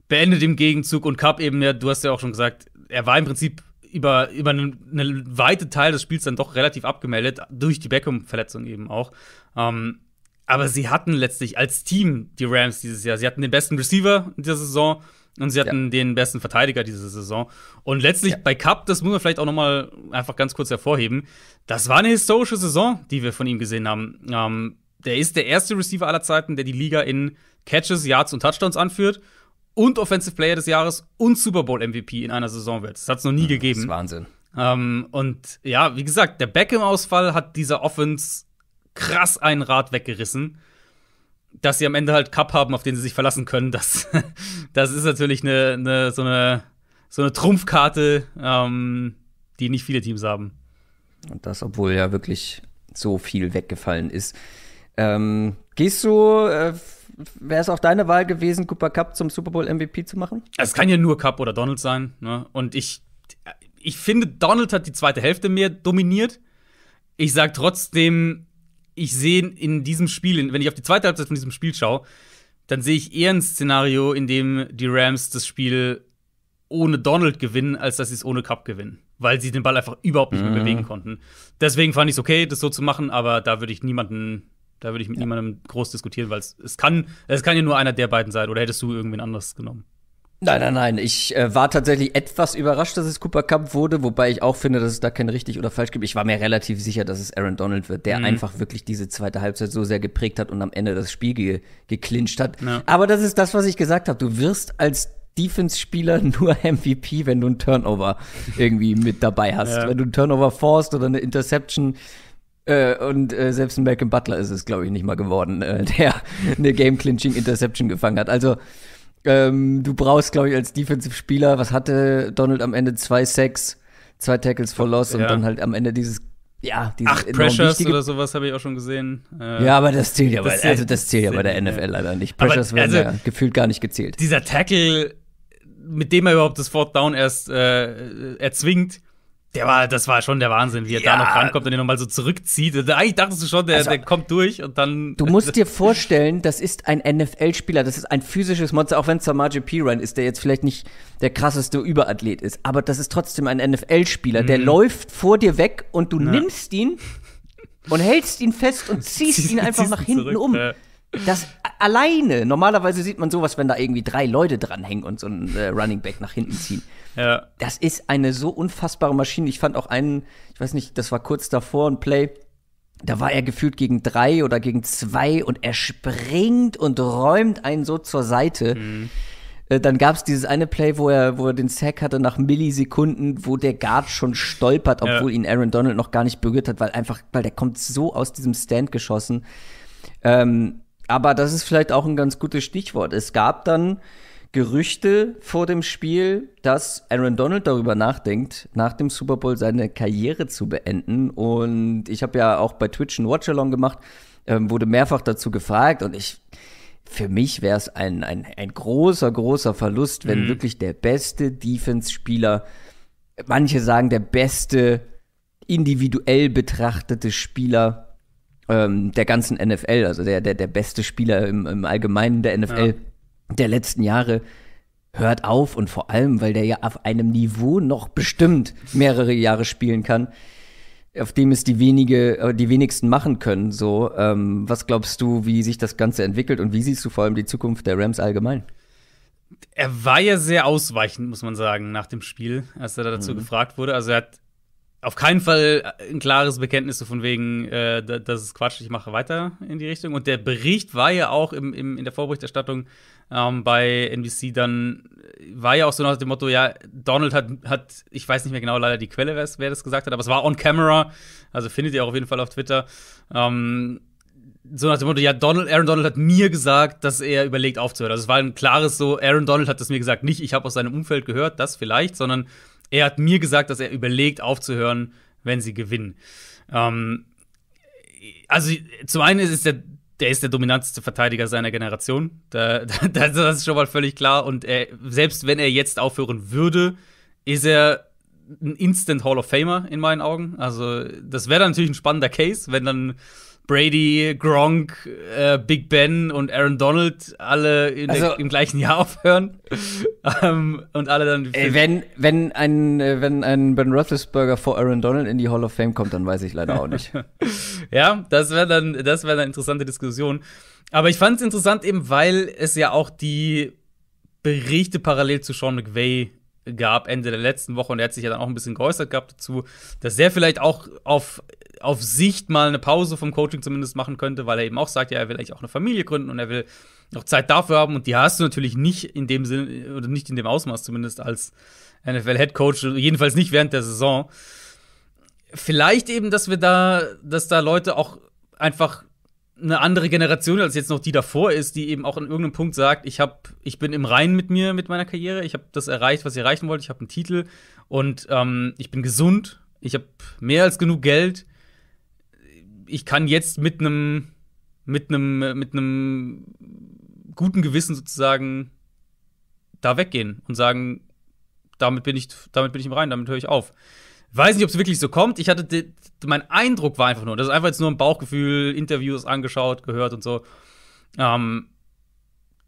beendet im Gegenzug und Cup eben, ja, du hast ja auch schon gesagt, er war im Prinzip über, über einen, einen weiten Teil des Spiels dann doch relativ abgemeldet, durch die Beckham-Verletzung eben auch. Ähm, aber sie hatten letztlich als Team die Rams dieses Jahr. Sie hatten den besten Receiver in dieser Saison und sie hatten ja. den besten Verteidiger dieser Saison. Und letztlich ja. bei Cup, das muss man vielleicht auch noch mal einfach ganz kurz hervorheben, das war eine historische Saison, die wir von ihm gesehen haben. Ähm, der ist der erste Receiver aller Zeiten, der die Liga in Catches, Yards und Touchdowns anführt und Offensive Player des Jahres und Super Bowl MVP in einer Saison wird. Das hat es noch nie mhm, gegeben. Das ist Wahnsinn. Ähm, und ja, wie gesagt, der Beckham-Ausfall hat dieser Offense krass ein Rad weggerissen. Dass sie am Ende halt Cup haben, auf den sie sich verlassen können, das, das ist natürlich eine, eine, so, eine, so eine Trumpfkarte, ähm, die nicht viele Teams haben. Und das, obwohl ja wirklich so viel weggefallen ist. Ähm, gehst du, äh, wäre es auch deine Wahl gewesen, Cooper Cup zum Super Bowl MVP zu machen? Also es kann ja nur Cup oder Donald sein. Ne? Und ich, ich finde, Donald hat die zweite Hälfte mehr dominiert. Ich sage trotzdem, ich sehe in diesem Spiel, wenn ich auf die zweite Halbzeit von diesem Spiel schaue, dann sehe ich eher ein Szenario, in dem die Rams das Spiel ohne Donald gewinnen, als dass sie es ohne Cup gewinnen. Weil sie den Ball einfach überhaupt nicht mehr mhm. bewegen konnten. Deswegen fand ich es okay, das so zu machen, aber da würde ich niemanden, da würde ich mit ja. niemandem groß diskutieren, weil es, es kann, es kann ja nur einer der beiden sein. Oder hättest du irgendwen anders genommen? Nein, nein, nein. Ich äh, war tatsächlich etwas überrascht, dass es Cooper Cup wurde, wobei ich auch finde, dass es da kein richtig oder falsch gibt. Ich war mir relativ sicher, dass es Aaron Donald wird, der mhm. einfach wirklich diese zweite Halbzeit so sehr geprägt hat und am Ende das Spiel ge geklincht hat. Ja. Aber das ist das, was ich gesagt habe. Du wirst als Defense-Spieler nur MVP, wenn du einen Turnover irgendwie mit dabei hast. Ja. Wenn du einen Turnover forst oder eine Interception. Äh, und äh, selbst ein Malcolm Butler ist es, glaube ich, nicht mal geworden, äh, der eine Game-Clinching-Interception gefangen hat. Also ähm, du brauchst, glaube ich, als Defensive-Spieler, was hatte Donald am Ende? Zwei Sacks, zwei Tackles for Loss ja. und dann halt am Ende dieses ja, diese Acht Pressures wichtige. oder sowas habe ich auch schon gesehen. Äh, ja, aber das zählt ja bei, also das zählt ja bei der NFL ja. leider nicht. Pressures aber, also, werden ja gefühlt gar nicht gezählt. Dieser Tackle, mit dem er überhaupt das Fort Down erst äh, erzwingt, der war, das war schon der Wahnsinn, wie er ja. da noch rankommt und den nochmal so zurückzieht. Also eigentlich dachtest du schon, der, also, der kommt durch und dann. Du musst dir vorstellen, das ist ein NFL-Spieler, das ist ein physisches Monster, auch wenn es Samaje Piran ist, der jetzt vielleicht nicht der krasseste Überathlet ist, aber das ist trotzdem ein NFL-Spieler. Mhm. Der läuft vor dir weg und du ja. nimmst ihn und hältst ihn fest und ziehst ihn einfach nach hinten zurück, um. Ja. Das alleine, normalerweise sieht man sowas, wenn da irgendwie drei Leute dranhängen und so ein äh, Running Back nach hinten ziehen. Ja. Das ist eine so unfassbare Maschine. Ich fand auch einen, ich weiß nicht, das war kurz davor ein Play, da war er gefühlt gegen drei oder gegen zwei und er springt und räumt einen so zur Seite. Mhm. Äh, dann gab es dieses eine Play, wo er, wo er den Sack hatte nach Millisekunden, wo der Guard schon stolpert, obwohl ja. ihn Aaron Donald noch gar nicht berührt hat, weil einfach, weil der kommt so aus diesem Stand geschossen. Ähm, aber das ist vielleicht auch ein ganz gutes Stichwort. Es gab dann Gerüchte vor dem Spiel, dass Aaron Donald darüber nachdenkt, nach dem Super Bowl seine Karriere zu beenden. Und ich habe ja auch bei Twitch einen Watchalong gemacht, ähm, wurde mehrfach dazu gefragt und ich. Für mich wäre es ein, ein, ein großer, großer Verlust, wenn mhm. wirklich der beste Defense-Spieler, manche sagen der beste individuell betrachtete Spieler ähm, der ganzen NFL, also der, der, der beste Spieler im, im Allgemeinen der NFL ja. der letzten Jahre, hört auf und vor allem, weil der ja auf einem Niveau noch bestimmt mehrere Jahre spielen kann, auf dem es die wenige, äh, die wenigsten machen können. So, ähm, was glaubst du, wie sich das Ganze entwickelt und wie siehst du vor allem die Zukunft der Rams allgemein? Er war ja sehr ausweichend, muss man sagen, nach dem Spiel, als er dazu mhm. gefragt wurde. Also er hat auf keinen Fall ein klares Bekenntnis so von wegen, äh, das ist Quatsch, ich mache weiter in die Richtung. Und der Bericht war ja auch im, im, in der Vorberichterstattung ähm, bei NBC dann, war ja auch so nach dem Motto, ja, Donald hat, hat ich weiß nicht mehr genau leider die Quelle, wer das gesagt hat, aber es war on camera, also findet ihr auch auf jeden Fall auf Twitter. Ähm, so nach dem Motto, ja, Donald, Aaron Donald hat mir gesagt, dass er überlegt aufzuhören. Also es war ein klares so, Aaron Donald hat das mir gesagt, nicht ich habe aus seinem Umfeld gehört, das vielleicht, sondern er hat mir gesagt, dass er überlegt, aufzuhören, wenn sie gewinnen. Ähm, also zum einen ist es der, der ist der dominanteste Verteidiger seiner Generation. Da, da, das ist schon mal völlig klar. Und er, selbst wenn er jetzt aufhören würde, ist er ein Instant Hall of Famer in meinen Augen. Also das wäre natürlich ein spannender Case, wenn dann Brady, Gronk, äh, Big Ben und Aaron Donald alle also, der, im gleichen Jahr aufhören ähm, und alle dann. Ey, wenn wenn ein äh, wenn ein Ben Roethlisberger vor Aaron Donald in die Hall of Fame kommt, dann weiß ich leider auch nicht. ja, das wäre dann das wäre eine interessante Diskussion. Aber ich fand es interessant eben, weil es ja auch die Berichte parallel zu Sean McVay gab Ende der letzten Woche und er hat sich ja dann auch ein bisschen geäußert gehabt dazu, dass er vielleicht auch auf, auf Sicht mal eine Pause vom Coaching zumindest machen könnte, weil er eben auch sagt, ja, er will eigentlich auch eine Familie gründen und er will noch Zeit dafür haben und die hast du natürlich nicht in dem Sinne oder nicht in dem Ausmaß zumindest als NFL headcoach jedenfalls nicht während der Saison. Vielleicht eben, dass wir da, dass da Leute auch einfach eine andere Generation als jetzt noch die davor ist, die eben auch an irgendeinem Punkt sagt, ich hab, ich bin im Reinen mit mir, mit meiner Karriere, ich habe das erreicht, was ich erreichen wollte, ich habe einen Titel und ähm, ich bin gesund, ich habe mehr als genug Geld, ich kann jetzt mit einem mit einem mit einem guten Gewissen sozusagen da weggehen und sagen, damit bin ich damit bin ich im Reinen, damit höre ich auf. Weiß nicht, ob es wirklich so kommt. Ich hatte mein Eindruck war einfach nur, das ist einfach jetzt nur ein Bauchgefühl, Interviews angeschaut, gehört und so, ähm,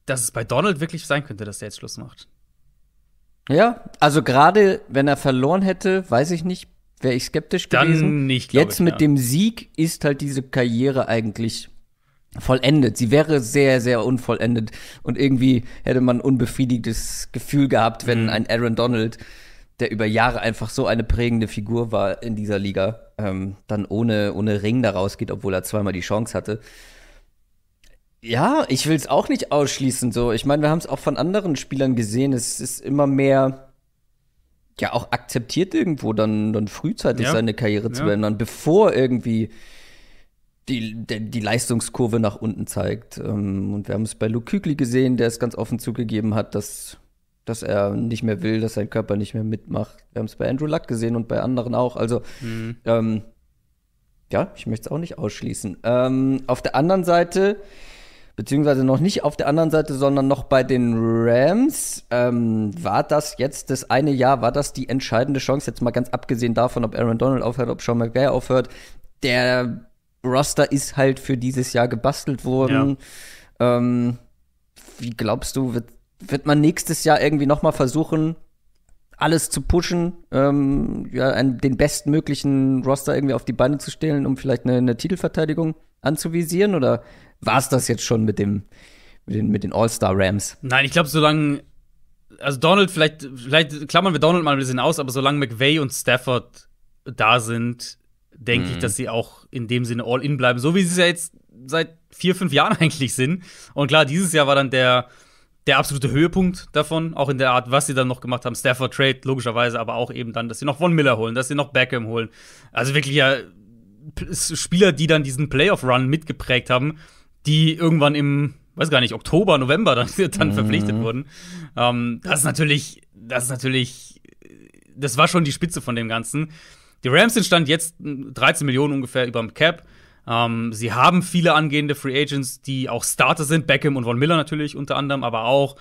dass es bei Donald wirklich sein könnte, dass der jetzt Schluss macht. Ja, also gerade wenn er verloren hätte, weiß ich nicht, wäre ich skeptisch Dann gewesen. Nicht, jetzt ich, mit ja. dem Sieg ist halt diese Karriere eigentlich vollendet. Sie wäre sehr, sehr unvollendet und irgendwie hätte man ein unbefriedigtes Gefühl gehabt, wenn mhm. ein Aaron Donald der über Jahre einfach so eine prägende Figur war in dieser Liga, ähm, dann ohne, ohne Ring da rausgeht, obwohl er zweimal die Chance hatte. Ja, ich will es auch nicht ausschließen. So, ich meine, wir haben es auch von anderen Spielern gesehen. Es ist immer mehr ja auch akzeptiert irgendwo dann, dann frühzeitig ja. seine Karriere zu ja. ändern, bevor irgendwie die, die, Leistungskurve nach unten zeigt. Ähm, und wir haben es bei Luke Kügli gesehen, der es ganz offen zugegeben hat, dass dass er nicht mehr will, dass sein Körper nicht mehr mitmacht. Wir haben es bei Andrew Luck gesehen und bei anderen auch. Also, mhm. ähm, ja, ich möchte es auch nicht ausschließen. Ähm, auf der anderen Seite, beziehungsweise noch nicht auf der anderen Seite, sondern noch bei den Rams, ähm, war das jetzt das eine Jahr, war das die entscheidende Chance, jetzt mal ganz abgesehen davon, ob Aaron Donald aufhört, ob Sean McVay aufhört. Der Roster ist halt für dieses Jahr gebastelt worden. Ja. Ähm, wie glaubst du, wird wird man nächstes Jahr irgendwie nochmal versuchen, alles zu pushen, ähm, ja, einen, den bestmöglichen Roster irgendwie auf die Beine zu stellen, um vielleicht eine, eine Titelverteidigung anzuvisieren? Oder war es das jetzt schon mit, dem, mit den, mit den All-Star-Rams? Nein, ich glaube, solange also Donald, vielleicht, vielleicht klammern wir Donald mal ein bisschen aus, aber solange McVay und Stafford da sind, denke mhm. ich, dass sie auch in dem Sinne all in bleiben, so wie sie es ja jetzt seit vier, fünf Jahren eigentlich sind. Und klar, dieses Jahr war dann der, der absolute Höhepunkt davon, auch in der Art, was sie dann noch gemacht haben. Stafford Trade, logischerweise, aber auch eben dann, dass sie noch Von Miller holen, dass sie noch Beckham holen. Also wirklich ja Spieler, die dann diesen Playoff-Run mitgeprägt haben, die irgendwann im, weiß gar nicht, Oktober, November dann, dann mhm. verpflichtet wurden. Ähm, das ist natürlich, das ist natürlich, das war schon die Spitze von dem Ganzen. Die Rams sind stand jetzt 13 Millionen ungefähr über dem Cap. Ähm, sie haben viele angehende Free Agents, die auch Starter sind, Beckham und Von Miller natürlich unter anderem, aber auch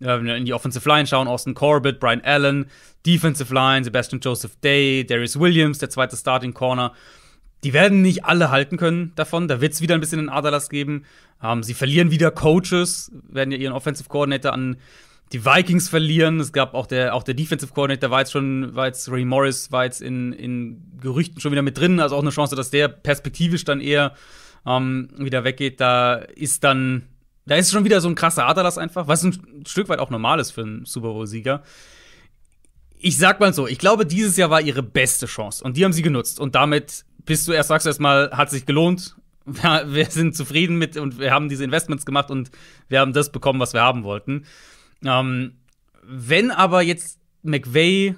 äh, wenn wir in die Offensive Line schauen, Austin Corbett, Brian Allen, Defensive Line, Sebastian Joseph Day, Darius Williams, der zweite Starting Corner. Die werden nicht alle halten können davon. Da wird es wieder ein bisschen einen Aderlass geben. Ähm, sie verlieren wieder Coaches, werden ja ihren Offensive Coordinator an die Vikings verlieren. Es gab auch der, auch der Defensive Coordinator war jetzt schon, war jetzt Ray Morris, war jetzt in, in Gerüchten schon wieder mit drin. Also auch eine Chance, dass der perspektivisch dann eher ähm, wieder weggeht. Da ist dann, da ist schon wieder so ein krasser Adalas einfach, was ein Stück weit auch normal ist für einen Super Bowl-Sieger. Ich sag mal so, ich glaube, dieses Jahr war ihre beste Chance und die haben sie genutzt. Und damit bist du erst, sagst du erstmal, hat sich gelohnt. Wir, wir sind zufrieden mit und wir haben diese Investments gemacht und wir haben das bekommen, was wir haben wollten. Ähm, wenn aber jetzt McVay,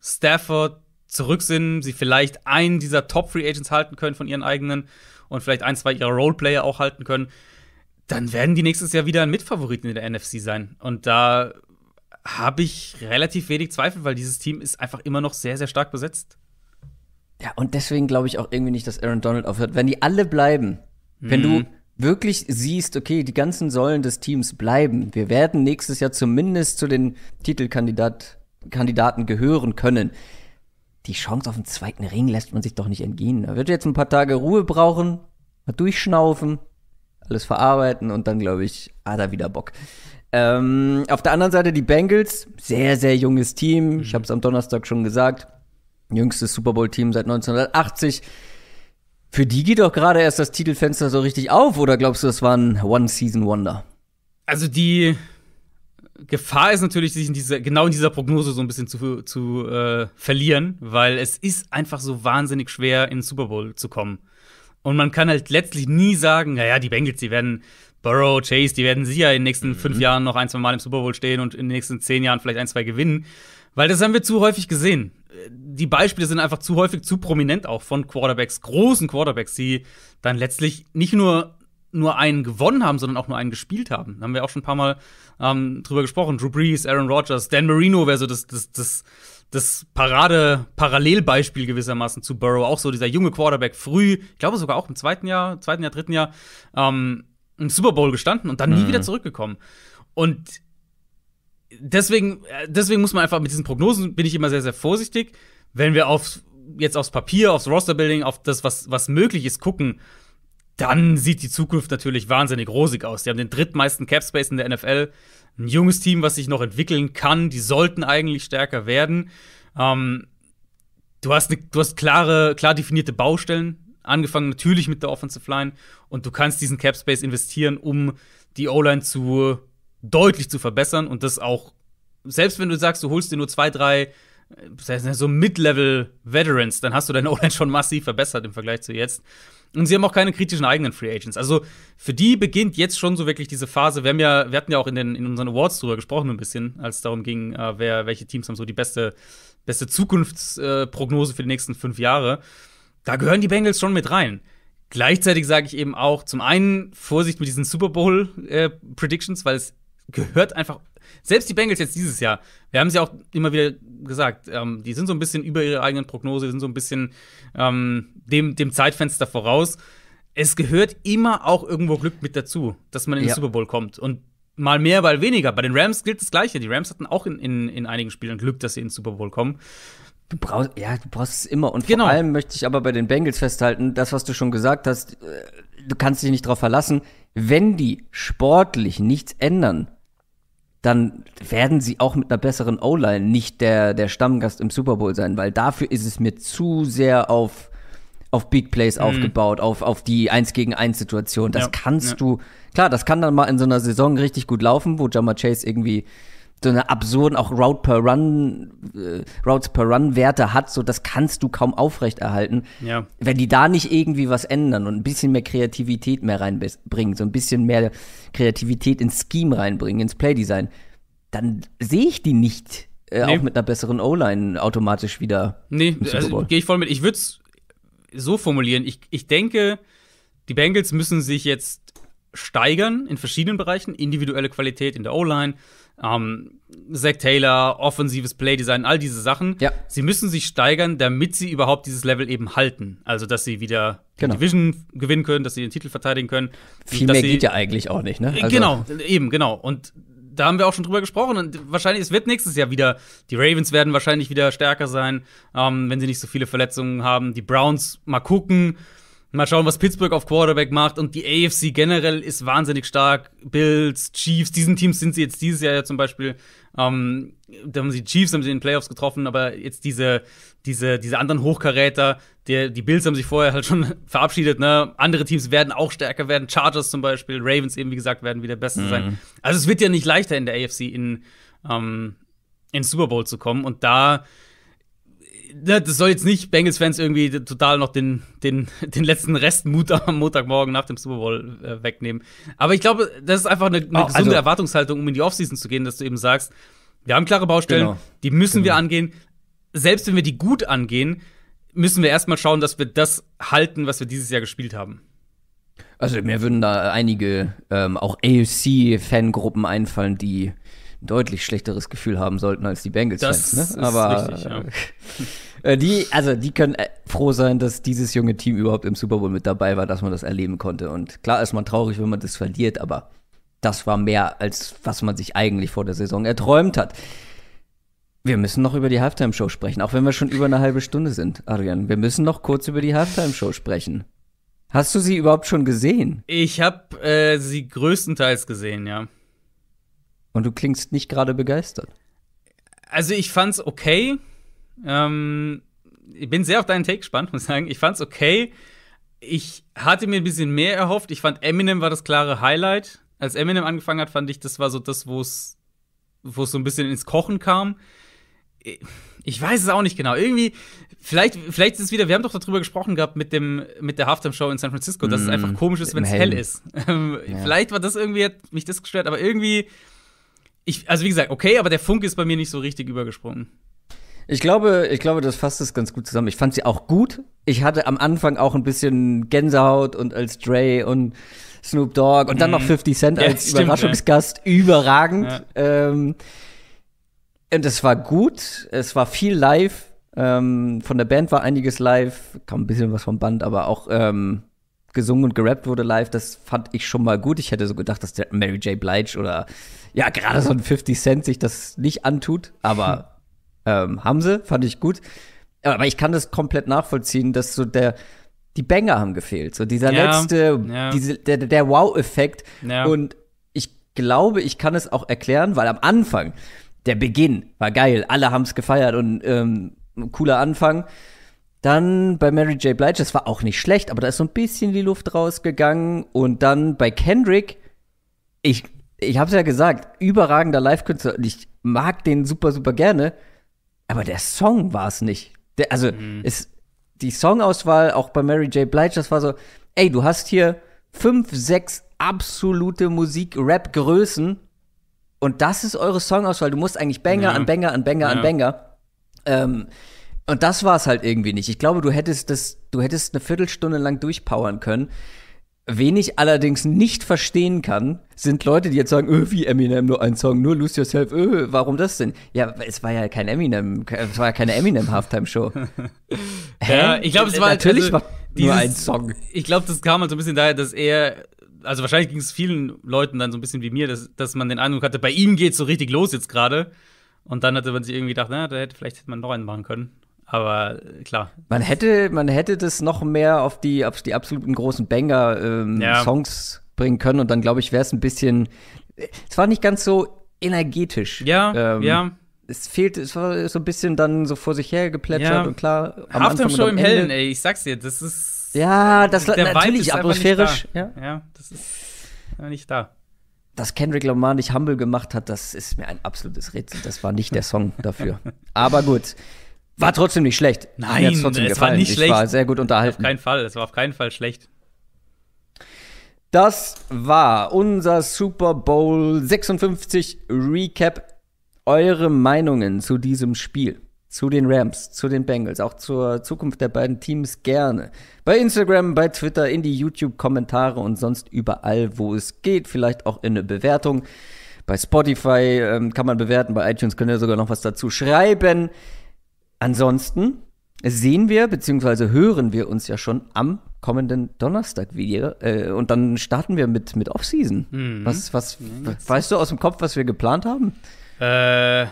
Stafford zurück sind, sie vielleicht einen dieser Top-Free Agents halten können von ihren eigenen und vielleicht ein, zwei ihrer Roleplayer auch halten können, dann werden die nächstes Jahr wieder ein Mitfavoriten in der NFC sein. Und da habe ich relativ wenig Zweifel, weil dieses Team ist einfach immer noch sehr, sehr stark besetzt. Ja, und deswegen glaube ich auch irgendwie nicht, dass Aaron Donald aufhört. Wenn die alle bleiben, mhm. wenn du mhm wirklich siehst, okay, die ganzen Säulen des Teams bleiben. Wir werden nächstes Jahr zumindest zu den Titelkandidaten gehören können. Die Chance auf den zweiten Ring lässt man sich doch nicht entgehen. Da wird jetzt ein paar Tage Ruhe brauchen, mal durchschnaufen, alles verarbeiten und dann, glaube ich, hat er wieder Bock. Ähm, auf der anderen Seite die Bengals, sehr, sehr junges Team. Ich mhm. habe es am Donnerstag schon gesagt. Jüngstes Super Bowl-Team seit 1980 für die geht doch gerade erst das Titelfenster so richtig auf, oder glaubst du, das war ein One-Season-Wonder? Also die Gefahr ist natürlich, sich in dieser, genau in dieser Prognose so ein bisschen zu, zu äh, verlieren, weil es ist einfach so wahnsinnig schwer, in den Super Bowl zu kommen. Und man kann halt letztlich nie sagen, naja, die Bengals, die werden Burrow, Chase, die werden sicher in den nächsten mhm. fünf Jahren noch ein, zwei Mal im Super Bowl stehen und in den nächsten zehn Jahren vielleicht ein, zwei gewinnen. Weil das haben wir zu häufig gesehen die Beispiele sind einfach zu häufig zu prominent auch von Quarterbacks, großen Quarterbacks, die dann letztlich nicht nur nur einen gewonnen haben, sondern auch nur einen gespielt haben. Da haben wir auch schon ein paar Mal ähm, drüber gesprochen. Drew Brees, Aaron Rodgers, Dan Marino wäre so das, das, das, das Parade-Parallelbeispiel gewissermaßen zu Burrow. Auch so dieser junge Quarterback früh, ich glaube sogar auch im zweiten Jahr, zweiten Jahr, dritten Jahr, ähm, im Super Bowl gestanden und dann mhm. nie wieder zurückgekommen. Und deswegen, äh, deswegen muss man einfach mit diesen Prognosen bin ich immer sehr, sehr vorsichtig. Wenn wir auf, jetzt aufs Papier, aufs Rosterbuilding, auf das, was, was möglich ist, gucken, dann sieht die Zukunft natürlich wahnsinnig rosig aus. Die haben den drittmeisten Capspace in der NFL. Ein junges Team, was sich noch entwickeln kann. Die sollten eigentlich stärker werden. Ähm, du, hast ne, du hast klare, klar definierte Baustellen. Angefangen natürlich mit der Offensive Line. Und du kannst diesen Capspace investieren, um die O-Line zu deutlich zu verbessern und das auch, selbst wenn du sagst, du holst dir nur zwei, drei so Mid-Level-Veterans, dann hast du deine O-Line schon massiv verbessert im Vergleich zu jetzt. Und sie haben auch keine kritischen eigenen Free Agents. Also für die beginnt jetzt schon so wirklich diese Phase. Wir, haben ja, wir hatten ja auch in, den, in unseren Awards drüber gesprochen, ein bisschen, als es darum ging, äh, wer, welche Teams haben so die beste, beste Zukunftsprognose äh, für die nächsten fünf Jahre. Da gehören die Bengals schon mit rein. Gleichzeitig sage ich eben auch, zum einen Vorsicht mit diesen Super Bowl-Predictions, äh, weil es gehört einfach. Selbst die Bengals jetzt dieses Jahr, wir haben sie ja auch immer wieder gesagt, ähm, die sind so ein bisschen über ihre eigenen Prognose, sind so ein bisschen ähm, dem, dem Zeitfenster voraus. Es gehört immer auch irgendwo Glück mit dazu, dass man in den ja. Super Bowl kommt. Und mal mehr, mal weniger. Bei den Rams gilt das Gleiche. Die Rams hatten auch in, in, in einigen Spielen Glück, dass sie in den Super Bowl kommen. Du brauchst, ja, du brauchst es immer. Und genau. vor allem möchte ich aber bei den Bengals festhalten, das, was du schon gesagt hast, äh, du kannst dich nicht darauf verlassen, wenn die sportlich nichts ändern, dann werden sie auch mit einer besseren O-Line nicht der, der Stammgast im Super Bowl sein, weil dafür ist es mir zu sehr auf, auf Big Plays mhm. aufgebaut, auf, auf die 1 gegen 1 Situation. Das ja, kannst ja. du, klar, das kann dann mal in so einer Saison richtig gut laufen, wo Jammer Chase irgendwie so eine absurden auch Route per Run, äh, Routes per Run Werte hat, so das kannst du kaum aufrechterhalten. Ja. Wenn die da nicht irgendwie was ändern und ein bisschen mehr Kreativität mehr reinbringen, so ein bisschen mehr Kreativität ins Scheme reinbringen, ins Playdesign, dann sehe ich die nicht äh, nee. auch mit einer besseren O-Line automatisch wieder. Nee, also, gehe ich voll mit. Ich würde es so formulieren. Ich, ich denke, die Bengals müssen sich jetzt steigern in verschiedenen Bereichen. Individuelle Qualität in der O-Line, ähm, Zack Taylor, offensives Playdesign, all diese Sachen. Ja. Sie müssen sich steigern, damit sie überhaupt dieses Level eben halten. Also, dass sie wieder genau. die Division gewinnen können, dass sie den Titel verteidigen können. Viel mehr geht ja eigentlich auch nicht, ne? Also genau, eben, genau. Und da haben wir auch schon drüber gesprochen. Und wahrscheinlich, es wird nächstes Jahr wieder, die Ravens werden wahrscheinlich wieder stärker sein, ähm, wenn sie nicht so viele Verletzungen haben. Die Browns mal gucken. Mal schauen, was Pittsburgh auf Quarterback macht. Und die AFC generell ist wahnsinnig stark. Bills, Chiefs, diesen Teams sind sie jetzt dieses Jahr ja zum Beispiel. Ähm, da haben sie Chiefs, haben sie in den Playoffs getroffen, aber jetzt diese, diese, diese anderen Hochkaräter, die, die Bills haben sich vorher halt schon verabschiedet, ne? Andere Teams werden auch stärker werden. Chargers zum Beispiel, Ravens eben, wie gesagt, werden wieder besser mhm. sein. Also es wird ja nicht leichter in der AFC in, ähm, in Super Bowl zu kommen. Und da Ne, das soll jetzt nicht Bengals-Fans irgendwie total noch den, den, den letzten Rest Mut am Montagmorgen nach dem Super Bowl äh, wegnehmen. Aber ich glaube, das ist einfach eine, eine oh, gesunde also, Erwartungshaltung, um in die Offseason zu gehen, dass du eben sagst, wir haben klare Baustellen, genau, die müssen genau. wir angehen. Selbst wenn wir die gut angehen, müssen wir erstmal schauen, dass wir das halten, was wir dieses Jahr gespielt haben. Also mir würden da einige ähm, auch AFC-Fangruppen einfallen, die deutlich schlechteres Gefühl haben sollten als die Bengals-Fans. Ne? Aber richtig, ja. Äh, äh, die, also die können äh, froh sein, dass dieses junge Team überhaupt im Super Bowl mit dabei war, dass man das erleben konnte. Und klar ist man traurig, wenn man das verliert, aber das war mehr als was man sich eigentlich vor der Saison erträumt hat. Wir müssen noch über die Halftime-Show sprechen, auch wenn wir schon über eine halbe Stunde sind, Adrian. Wir müssen noch kurz über die Halftime-Show sprechen. Hast du sie überhaupt schon gesehen? Ich habe äh, sie größtenteils gesehen, ja. Und du klingst nicht gerade begeistert. Also ich fand's okay. Ähm, ich bin sehr auf deinen Take gespannt, muss ich sagen. Ich fand's okay. Ich hatte mir ein bisschen mehr erhofft. Ich fand Eminem war das klare Highlight. Als Eminem angefangen hat, fand ich, das war so das, wo es so ein bisschen ins Kochen kam. Ich weiß es auch nicht genau. Irgendwie, vielleicht, vielleicht ist es wieder, wir haben doch darüber gesprochen gehabt mit, dem, mit der Halftime-Show in San Francisco, dass mm, es einfach mhm. komisch ist, wenn es hell ist. ja. Vielleicht war das irgendwie, hat mich das gestört, aber irgendwie ich, also wie gesagt, okay, aber der Funk ist bei mir nicht so richtig übergesprungen. Ich glaube, ich glaube, das fasst es ganz gut zusammen. Ich fand sie auch gut. Ich hatte am Anfang auch ein bisschen Gänsehaut und als Dre und Snoop Dogg und dann mhm. noch 50 Cent ja, als stimmt, Überraschungsgast. Ja. Überragend. Ja. Ähm, und es war gut. Es war viel live. Ähm, von der Band war einiges live. Kam ein bisschen was vom Band, aber auch ähm, gesungen und gerappt wurde live, das fand ich schon mal gut. Ich hätte so gedacht, dass der Mary J. Blige oder ja, gerade so ein 50 Cent sich das nicht antut, aber ähm, haben sie, fand ich gut. Aber ich kann das komplett nachvollziehen, dass so der, die Banger haben gefehlt. So dieser ja, letzte, ja. Diese, der, der Wow-Effekt. Ja. Und ich glaube, ich kann es auch erklären, weil am Anfang, der Beginn war geil, alle haben es gefeiert und ähm, cooler Anfang. Dann bei Mary J. Blige, das war auch nicht schlecht, aber da ist so ein bisschen die Luft rausgegangen. Und dann bei Kendrick, ich, ich hab's ja gesagt, überragender Live-Künstler. Ich mag den super, super gerne. Aber der Song war es nicht. Der, also, mhm. es, die Songauswahl, auch bei Mary J. Blige, das war so, ey, du hast hier fünf, sechs absolute Musik-Rap-Größen und das ist eure Songauswahl. Du musst eigentlich Banger ja. an Banger an Banger ja. an Banger. Ähm, und das war es halt irgendwie nicht. Ich glaube, du hättest das, du hättest eine Viertelstunde lang durchpowern können. Wen ich allerdings nicht verstehen kann, sind Leute, die jetzt sagen, öh, wie Eminem nur ein Song, nur Lose Yourself, öh, warum das denn? Ja, es war ja kein Eminem, es war ja keine Eminem Halftime Show. ja, ich glaube, es war halt natürlich also, war dieses, nur ein Song. Ich glaube, das kam halt so ein bisschen daher, dass er also wahrscheinlich ging es vielen Leuten dann so ein bisschen wie mir, dass, dass man den Eindruck hatte, bei ihm geht es so richtig los jetzt gerade. Und dann hatte man sich irgendwie gedacht, na, da hätte, vielleicht hätte man noch einen machen können. Aber klar. Man hätte, man hätte das noch mehr auf die, auf die absoluten großen Banger-Songs ähm, ja. bringen können und dann, glaube ich, wäre es ein bisschen. Es war nicht ganz so energetisch. Ja, ähm, ja. Es fehlt, es war so ein bisschen dann so vor sich her geplätschert ja. und klar. Am Anfang Show im Hellen, ey, ich sag's dir, das ist. Ja, das der natürlich Vibe atmosphärisch. Ja. ja, das ist nicht da dass Kendrick Lamar nicht Humble gemacht hat, das ist mir ein absolutes Rätsel. Das war nicht der Song dafür. Aber gut. War trotzdem nicht schlecht. Nein, es gefallen. war nicht ich schlecht. war sehr gut unterhalten. Auf keinen Fall, es war auf keinen Fall schlecht. Das war unser Super Bowl 56 Recap. Eure Meinungen zu diesem Spiel, zu den Rams, zu den Bengals, auch zur Zukunft der beiden Teams gerne. Bei Instagram, bei Twitter, in die YouTube-Kommentare und sonst überall, wo es geht. Vielleicht auch in eine Bewertung. Bei Spotify ähm, kann man bewerten, bei iTunes könnt ihr sogar noch was dazu schreiben. Ansonsten sehen wir bzw. hören wir uns ja schon am kommenden Donnerstag wieder. Äh, und dann starten wir mit, mit Offseason. Mhm. Was, was, ja, weißt du aus dem Kopf, was wir geplant haben? Äh,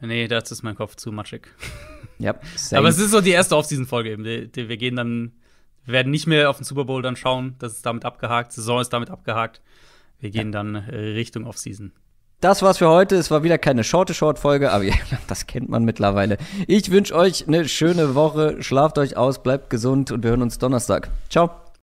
nee, das ist mein Kopf zu matschig. ja, same. Aber es ist so die erste Offseason-Folge eben. Wir, gehen dann, werden nicht mehr auf den Super Bowl dann schauen. Das ist damit abgehakt. Saison ist damit abgehakt. Wir gehen ja. dann äh, Richtung Offseason. Das war's für heute. Es war wieder keine shorte Short-Folge, aber das kennt man mittlerweile. Ich wünsche euch eine schöne Woche. Schlaft euch aus, bleibt gesund und wir hören uns Donnerstag. Ciao.